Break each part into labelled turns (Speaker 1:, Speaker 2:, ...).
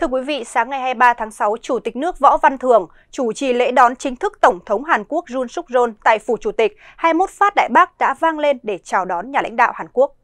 Speaker 1: Thưa quý vị, sáng ngày 23 tháng 6, Chủ tịch nước Võ Văn Thưởng chủ trì lễ đón chính thức Tổng thống Hàn Quốc Jun Suk Jeol tại Phủ Chủ tịch. 21 phát đại bác đã vang lên để chào đón nhà lãnh đạo Hàn Quốc.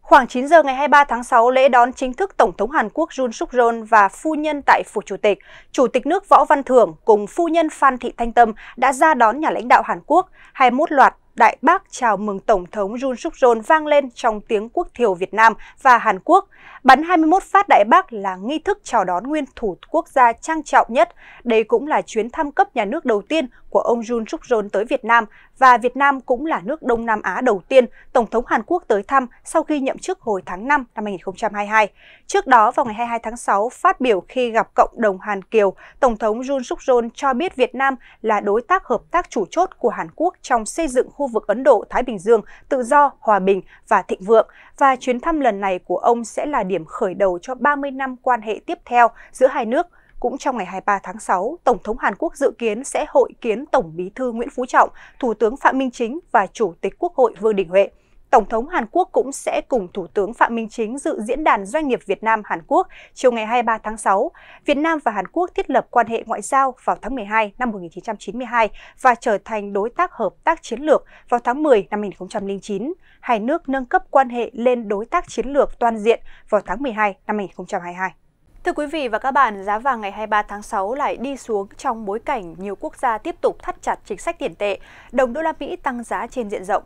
Speaker 1: Khoảng 9 giờ ngày 23 tháng 6, lễ đón chính thức Tổng thống Hàn Quốc Jun Suk Jeol và phu nhân tại Phủ Chủ tịch, Chủ tịch nước Võ Văn Thưởng cùng phu nhân Phan Thị Thanh Tâm đã ra đón nhà lãnh đạo Hàn Quốc. 21 loạt Đại Bác chào mừng Tổng thống Jun Suk Jeol vang lên trong tiếng quốc thiều Việt Nam và Hàn Quốc. Bắn 21 phát Đại Bác là nghi thức chào đón nguyên thủ quốc gia trang trọng nhất. Đây cũng là chuyến thăm cấp nhà nước đầu tiên của ông Jun Suk Jeon tới Việt Nam và Việt Nam cũng là nước Đông Nam Á đầu tiên Tổng thống Hàn Quốc tới thăm sau khi nhậm chức hồi tháng 5 năm 2022. Trước đó, vào ngày 22 tháng 6, phát biểu khi gặp cộng đồng Hàn Kiều, Tổng thống Jun Suk Jeon cho biết Việt Nam là đối tác hợp tác chủ chốt của Hàn Quốc trong xây dựng khu vực Ấn Độ-Thái Bình Dương tự do, hòa bình và thịnh vượng và chuyến thăm lần này của ông sẽ là điểm khởi đầu cho 30 năm quan hệ tiếp theo giữa hai nước – cũng trong ngày 23 tháng 6, Tổng thống Hàn Quốc dự kiến sẽ hội kiến Tổng bí thư Nguyễn Phú Trọng, Thủ tướng Phạm Minh Chính và Chủ tịch Quốc hội Vương Đình Huệ. Tổng thống Hàn Quốc cũng sẽ cùng Thủ tướng Phạm Minh Chính dự diễn đàn doanh nghiệp Việt Nam-Hàn Quốc chiều ngày 23 tháng 6. Việt Nam và Hàn Quốc thiết lập quan hệ ngoại giao vào tháng 12 năm 1992 và trở thành đối tác hợp tác chiến lược vào tháng 10 năm 2009. Hai nước nâng cấp quan hệ lên đối tác chiến lược toàn diện vào tháng 12 năm 2022. Thưa quý vị và các bạn, giá vàng ngày 23 tháng 6 lại đi xuống trong bối cảnh nhiều quốc gia tiếp tục thắt chặt chính sách tiền tệ, đồng đô la Mỹ tăng giá trên diện rộng.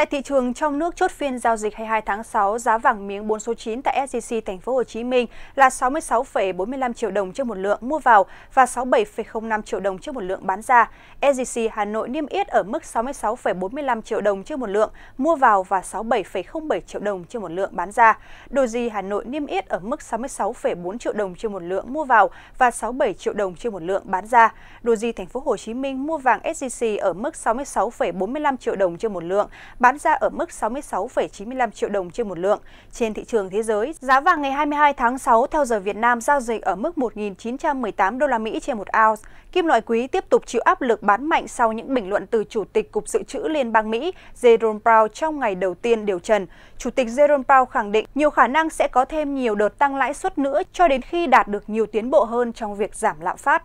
Speaker 1: Tại thị trường trong nước chốt phiên giao dịch 22 tháng 6, giá vàng miếng 4 số 9 tại SJC thành phố Hồ Chí Minh là 66,45 triệu đồng trên một lượng mua vào và 67,05 triệu đồng trên một lượng bán ra. SJC Hà Nội niêm yết ở mức 66,45 triệu đồng trên một lượng mua vào và 67,07 triệu đồng trên một lượng bán ra. Doji Hà Nội niêm yết ở mức 66,4 triệu đồng trên một lượng mua vào và 67 triệu đồng trên một lượng bán ra. Doji thành phố Hồ Chí Minh mua vàng SJC ở mức 66,45 triệu đồng trên một lượng, bán bán ra ở mức 66,95 triệu đồng trên một lượng. Trên thị trường thế giới, giá vàng ngày 22 tháng 6 theo giờ Việt Nam giao dịch ở mức 1.918 đô la Mỹ trên một ounce. Kim loại quý tiếp tục chịu áp lực bán mạnh sau những bình luận từ Chủ tịch Cục Dự trữ Liên bang Mỹ Jerome Powell trong ngày đầu tiên điều trần. Chủ tịch Jerome Powell khẳng định nhiều khả năng sẽ có thêm nhiều đợt tăng lãi suất nữa cho đến khi đạt được nhiều tiến bộ hơn trong việc giảm lạm phát.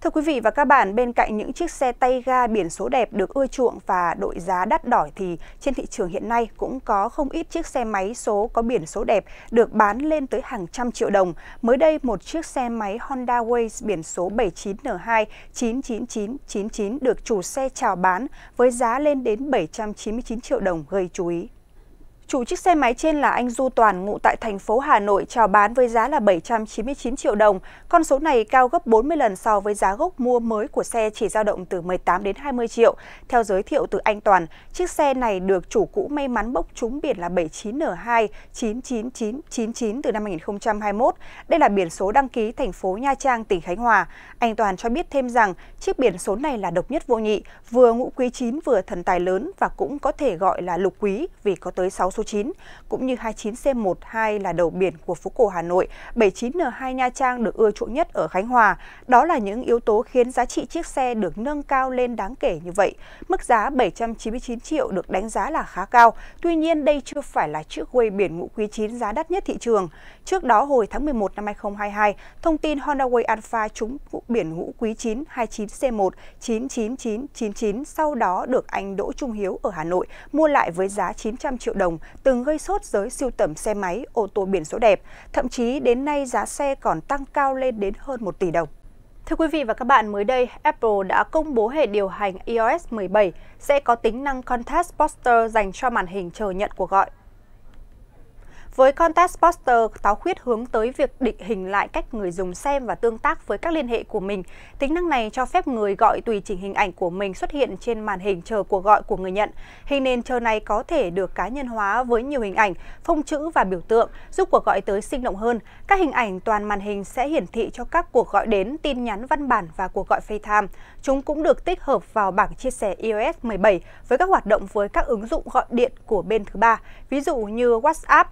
Speaker 1: Thưa quý vị và các bạn, bên cạnh những chiếc xe tay ga biển số đẹp được ưa chuộng và đội giá đắt đỏ thì trên thị trường hiện nay cũng có không ít chiếc xe máy số có biển số đẹp được bán lên tới hàng trăm triệu đồng. Mới đây, một chiếc xe máy Honda Waze biển số 79N2 99999 được chủ xe chào bán với giá lên đến 799 triệu đồng gây chú ý. Chủ chiếc xe máy trên là anh Du Toàn, ngụ tại thành phố Hà Nội, chào bán với giá là 799 triệu đồng. Con số này cao gấp 40 lần so với giá gốc mua mới của xe chỉ dao động từ 18 đến 20 triệu. Theo giới thiệu từ anh Toàn, chiếc xe này được chủ cũ may mắn bốc trúng biển là 79N2 99999 từ năm 2021. Đây là biển số đăng ký thành phố Nha Trang, tỉnh Khánh Hòa. Anh Toàn cho biết thêm rằng chiếc biển số này là độc nhất vô nhị, vừa ngũ quý 9 vừa thần tài lớn và cũng có thể gọi là lục quý vì có tới 6 số 9, cũng như 29C12 là đầu biển của phố cổ Hà Nội, 79N2 Nha Trang được ưa chuộng nhất ở Khánh Hòa. Đó là những yếu tố khiến giá trị chiếc xe được nâng cao lên đáng kể như vậy. Mức giá 799 triệu được đánh giá là khá cao, tuy nhiên đây chưa phải là chiếc quê biển ngũ quý 9 giá đắt nhất thị trường. Trước đó hồi tháng 11 năm 2022, thông tin Honda Way Alpha trúng biển ngũ quý 9 29C1 99999 sau đó được anh Đỗ Trung Hiếu ở Hà Nội mua lại với giá 900 triệu đồng từng gây sốt giới siêu tầm xe máy, ô tô biển số đẹp. Thậm chí đến nay giá xe còn tăng cao lên đến hơn 1 tỷ đồng. Thưa quý vị và các bạn, mới đây, Apple đã công bố hệ điều hành iOS 17 sẽ có tính năng contest Poster dành cho màn hình chờ nhận cuộc gọi. Với Contact Poster táo khuyết hướng tới việc định hình lại cách người dùng xem và tương tác với các liên hệ của mình. Tính năng này cho phép người gọi tùy chỉnh hình ảnh của mình xuất hiện trên màn hình chờ cuộc gọi của người nhận. Hình nền chờ này có thể được cá nhân hóa với nhiều hình ảnh, phông chữ và biểu tượng, giúp cuộc gọi tới sinh động hơn. Các hình ảnh toàn màn hình sẽ hiển thị cho các cuộc gọi đến, tin nhắn văn bản và cuộc gọi FaceTime. Chúng cũng được tích hợp vào bảng chia sẻ iOS 17 với các hoạt động với các ứng dụng gọi điện của bên thứ ba, ví dụ như WhatsApp,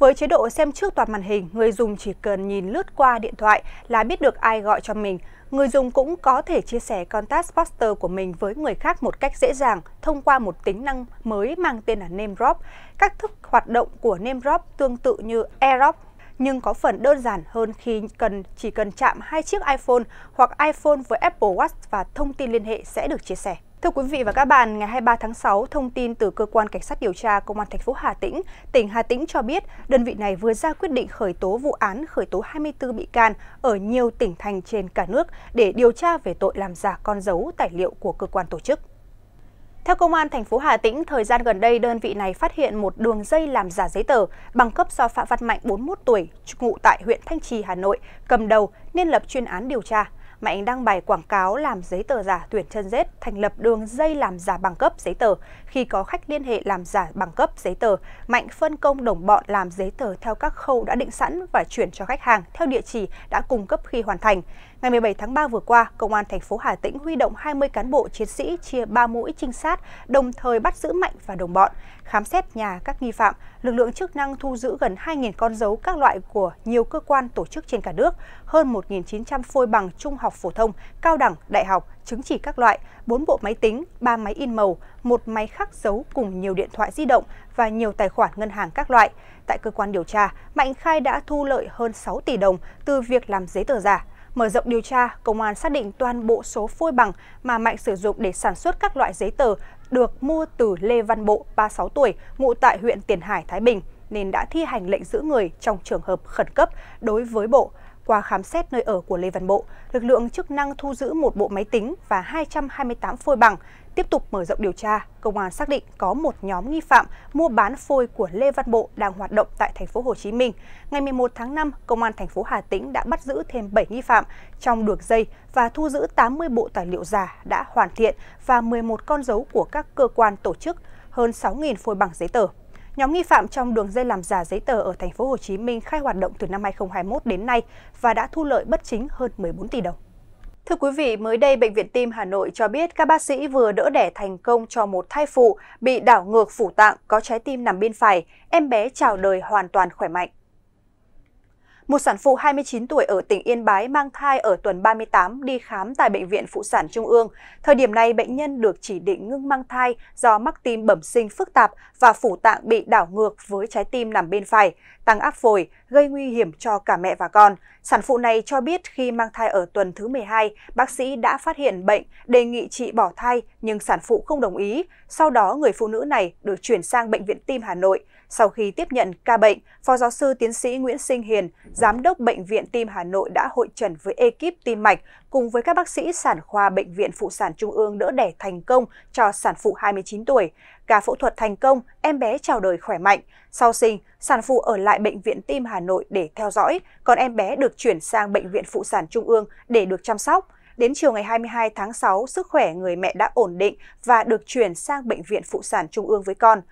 Speaker 1: với chế độ xem trước toàn màn hình, người dùng chỉ cần nhìn lướt qua điện thoại là biết được ai gọi cho mình. Người dùng cũng có thể chia sẻ contact poster của mình với người khác một cách dễ dàng thông qua một tính năng mới mang tên là Name Drop. Các thức hoạt động của Name Drop tương tự như AirDrop nhưng có phần đơn giản hơn khi cần chỉ cần chạm hai chiếc iPhone hoặc iPhone với Apple Watch và thông tin liên hệ sẽ được chia sẻ. Thưa quý vị và các bạn, ngày 23 tháng 6, thông tin từ cơ quan cảnh sát điều tra công an thành phố Hà Tĩnh, tỉnh Hà Tĩnh cho biết, đơn vị này vừa ra quyết định khởi tố vụ án khởi tố 24 bị can ở nhiều tỉnh thành trên cả nước để điều tra về tội làm giả con dấu tài liệu của cơ quan tổ chức. Theo công an thành phố Hà Tĩnh, thời gian gần đây đơn vị này phát hiện một đường dây làm giả giấy tờ bằng cấp do Phạm Văn Mạnh 41 tuổi, ngụ tại huyện Thanh Trì, Hà Nội, cầm đầu nên lập chuyên án điều tra. Mạnh đăng bài quảng cáo làm giấy tờ giả tuyển chân rết, thành lập đường dây làm giả bằng cấp giấy tờ. Khi có khách liên hệ làm giả bằng cấp giấy tờ, Mạnh phân công đồng bọn làm giấy tờ theo các khâu đã định sẵn và chuyển cho khách hàng theo địa chỉ đã cung cấp khi hoàn thành. Ngày 17 tháng 3 vừa qua, Công an thành phố Hà Tĩnh huy động 20 cán bộ chiến sĩ chia 3 mũi trinh sát, đồng thời bắt giữ Mạnh và đồng bọn. Khám xét nhà các nghi phạm, lực lượng chức năng thu giữ gần 2.000 con dấu các loại của nhiều cơ quan tổ chức trên cả nước, hơn 1.900 phôi bằng trung học phổ thông, cao đẳng, đại học, chứng chỉ các loại, 4 bộ máy tính, 3 máy in màu, một máy khắc dấu cùng nhiều điện thoại di động và nhiều tài khoản ngân hàng các loại. Tại cơ quan điều tra, Mạnh khai đã thu lợi hơn 6 tỷ đồng từ việc làm giấy tờ giả. Mở rộng điều tra, công an xác định toàn bộ số phôi bằng mà Mạnh sử dụng để sản xuất các loại giấy tờ được mua từ Lê Văn Bộ, 36 tuổi, ngụ tại huyện Tiền Hải, Thái Bình, nên đã thi hành lệnh giữ người trong trường hợp khẩn cấp đối với Bộ qua khám xét nơi ở của Lê Văn Bộ, lực lượng chức năng thu giữ một bộ máy tính và 228 phôi bằng. Tiếp tục mở rộng điều tra, công an xác định có một nhóm nghi phạm mua bán phôi của Lê Văn Bộ đang hoạt động tại thành phố Hồ Chí Minh. Ngày 11 tháng 5, công an thành phố Hà Tĩnh đã bắt giữ thêm 7 nghi phạm trong đường dây và thu giữ 80 bộ tài liệu giả đã hoàn thiện và 11 con dấu của các cơ quan tổ chức, hơn 6.000 phôi bằng giấy tờ. Nhóm nghi phạm trong đường dây làm giả giấy tờ ở thành phố Hồ Chí Minh khai hoạt động từ năm 2021 đến nay và đã thu lợi bất chính hơn 14 tỷ đồng. Thưa quý vị, mới đây bệnh viện Tim Hà Nội cho biết các bác sĩ vừa đỡ đẻ thành công cho một thai phụ bị đảo ngược phủ tạng có trái tim nằm bên phải, em bé chào đời hoàn toàn khỏe mạnh. Một sản phụ 29 tuổi ở tỉnh Yên Bái mang thai ở tuần 38 đi khám tại Bệnh viện Phụ sản Trung ương. Thời điểm này, bệnh nhân được chỉ định ngưng mang thai do mắc tim bẩm sinh phức tạp và phủ tạng bị đảo ngược với trái tim nằm bên phải, tăng áp phổi, gây nguy hiểm cho cả mẹ và con. Sản phụ này cho biết khi mang thai ở tuần thứ 12, bác sĩ đã phát hiện bệnh, đề nghị chị bỏ thai, nhưng sản phụ không đồng ý. Sau đó, người phụ nữ này được chuyển sang Bệnh viện Tim Hà Nội. Sau khi tiếp nhận ca bệnh, Phó Giáo sư Tiến sĩ Nguyễn Sinh Hiền, Giám đốc Bệnh viện Tim Hà Nội đã hội trần với ekip tim mạch cùng với các bác sĩ sản khoa Bệnh viện Phụ sản Trung ương đỡ đẻ thành công cho sản phụ 29 tuổi. Cả phẫu thuật thành công, em bé chào đời khỏe mạnh. Sau sinh, sản phụ ở lại Bệnh viện Tim Hà Nội để theo dõi, còn em bé được chuyển sang Bệnh viện Phụ sản Trung ương để được chăm sóc. Đến chiều ngày 22 tháng 6, sức khỏe người mẹ đã ổn định và được chuyển sang Bệnh viện Phụ sản Trung ương với con.